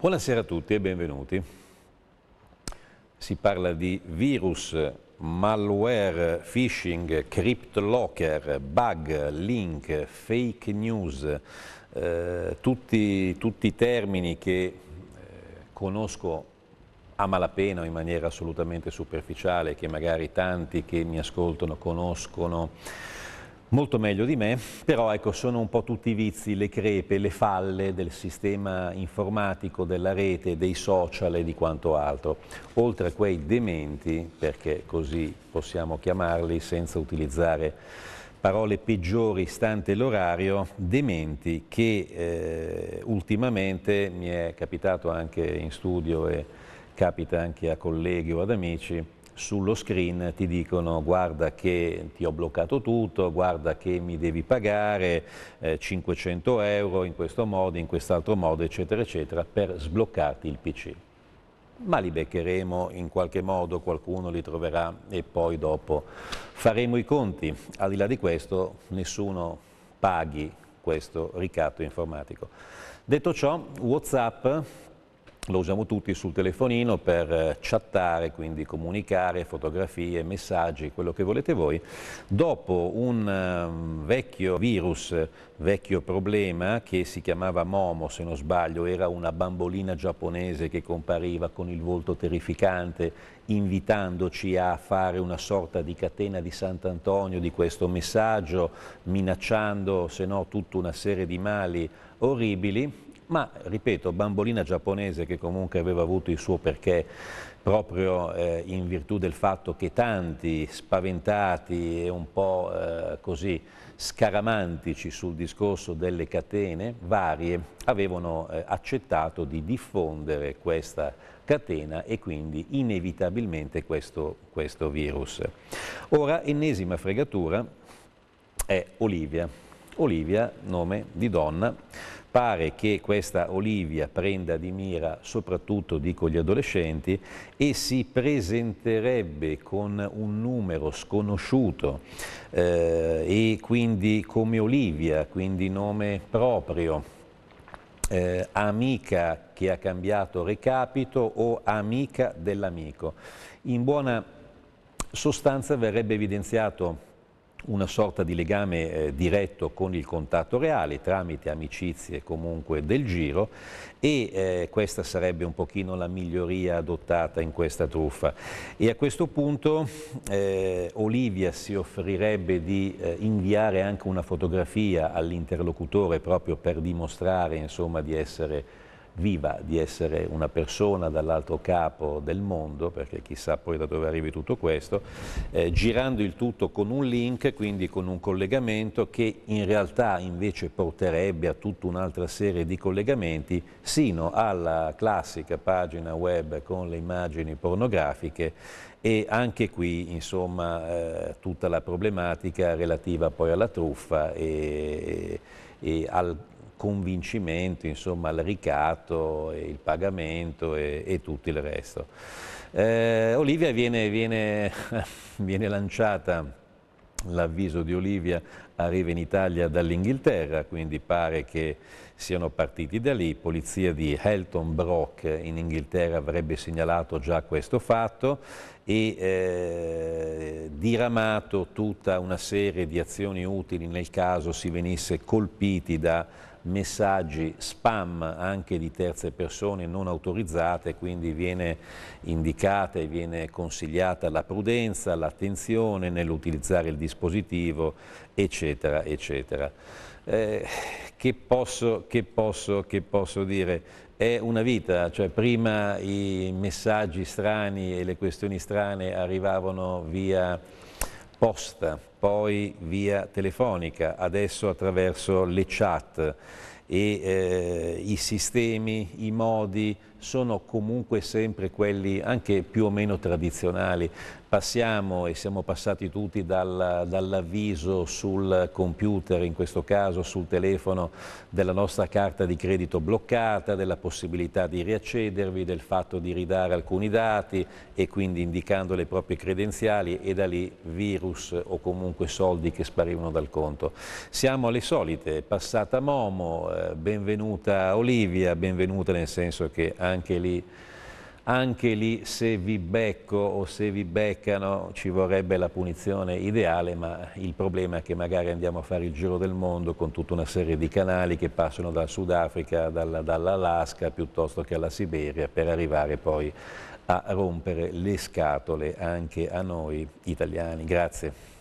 Buonasera a tutti e benvenuti. Si parla di virus, malware, phishing, cryptlocker, bug, link, fake news, eh, tutti, tutti, termini che eh, conosco a malapena o in maniera assolutamente superficiale, che magari tanti che mi ascoltano conoscono molto meglio di me, però ecco, sono un po' tutti i vizi, le crepe, le falle del sistema informatico, della rete, dei social e di quanto altro, oltre a quei dementi, perché così possiamo chiamarli senza utilizzare parole peggiori stante l'orario, dementi che eh, ultimamente mi è capitato anche in studio e capita anche a colleghi o ad amici, sullo screen ti dicono guarda che ti ho bloccato tutto, guarda che mi devi pagare eh, 500 euro in questo modo, in quest'altro modo, eccetera, eccetera, per sbloccarti il PC. Ma li beccheremo in qualche modo, qualcuno li troverà e poi dopo faremo i conti. Al di là di questo, nessuno paghi questo ricatto informatico. Detto ciò, Whatsapp lo usiamo tutti sul telefonino per eh, chattare, quindi comunicare, fotografie, messaggi, quello che volete voi. Dopo un ehm, vecchio virus, vecchio problema che si chiamava Momo, se non sbaglio, era una bambolina giapponese che compariva con il volto terrificante invitandoci a fare una sorta di catena di Sant'Antonio di questo messaggio, minacciando se no tutta una serie di mali orribili, ma ripeto, bambolina giapponese che comunque aveva avuto il suo perché proprio eh, in virtù del fatto che tanti spaventati e un po' eh, così scaramantici sul discorso delle catene varie avevano eh, accettato di diffondere questa catena e quindi inevitabilmente questo, questo virus. Ora, ennesima fregatura è Olivia. Olivia, nome di donna, Pare che questa Olivia prenda di mira soprattutto, dico, gli adolescenti e si presenterebbe con un numero sconosciuto eh, e quindi come Olivia, quindi nome proprio. Eh, amica che ha cambiato recapito o amica dell'amico. In buona sostanza verrebbe evidenziato una sorta di legame eh, diretto con il contatto reale tramite amicizie comunque del giro e eh, questa sarebbe un pochino la miglioria adottata in questa truffa e a questo punto eh, Olivia si offrirebbe di eh, inviare anche una fotografia all'interlocutore proprio per dimostrare insomma, di essere viva di essere una persona dall'altro capo del mondo, perché chissà poi da dove arrivi tutto questo, eh, girando il tutto con un link, quindi con un collegamento che in realtà invece porterebbe a tutta un'altra serie di collegamenti, sino alla classica pagina web con le immagini pornografiche e anche qui insomma eh, tutta la problematica relativa poi alla truffa e, e al convincimento, insomma, il ricatto, il pagamento e, e tutto il resto. Eh, Olivia viene, viene, viene lanciata L'avviso di Olivia arriva in Italia dall'Inghilterra, quindi pare che siano partiti da lì. Polizia di Helton Brock in Inghilterra avrebbe segnalato già questo fatto e eh, diramato tutta una serie di azioni utili nel caso si venisse colpiti da messaggi spam anche di terze persone non autorizzate, quindi viene indicata e viene consigliata la prudenza, l'attenzione nell'utilizzare il dispositivo, eccetera, eccetera. Eh, che, posso, che, posso, che posso dire? È una vita, cioè prima i messaggi strani e le questioni strane arrivavano via posta, poi via telefonica, adesso attraverso le chat e eh, i sistemi, i modi sono comunque sempre quelli anche più o meno tradizionali. Passiamo e siamo passati tutti dal, dall'avviso sul computer, in questo caso sul telefono, della nostra carta di credito bloccata, della possibilità di riaccedervi, del fatto di ridare alcuni dati e quindi indicando le proprie credenziali e da lì virus o comunque comunque soldi che sparivano dal conto. Siamo alle solite, passata Momo, eh, benvenuta Olivia, benvenuta nel senso che anche lì anche lì se vi becco o se vi beccano ci vorrebbe la punizione ideale, ma il problema è che magari andiamo a fare il giro del mondo con tutta una serie di canali che passano dal Sudafrica, dall'Alaska piuttosto che alla Siberia per arrivare poi a rompere le scatole anche a noi italiani. Grazie.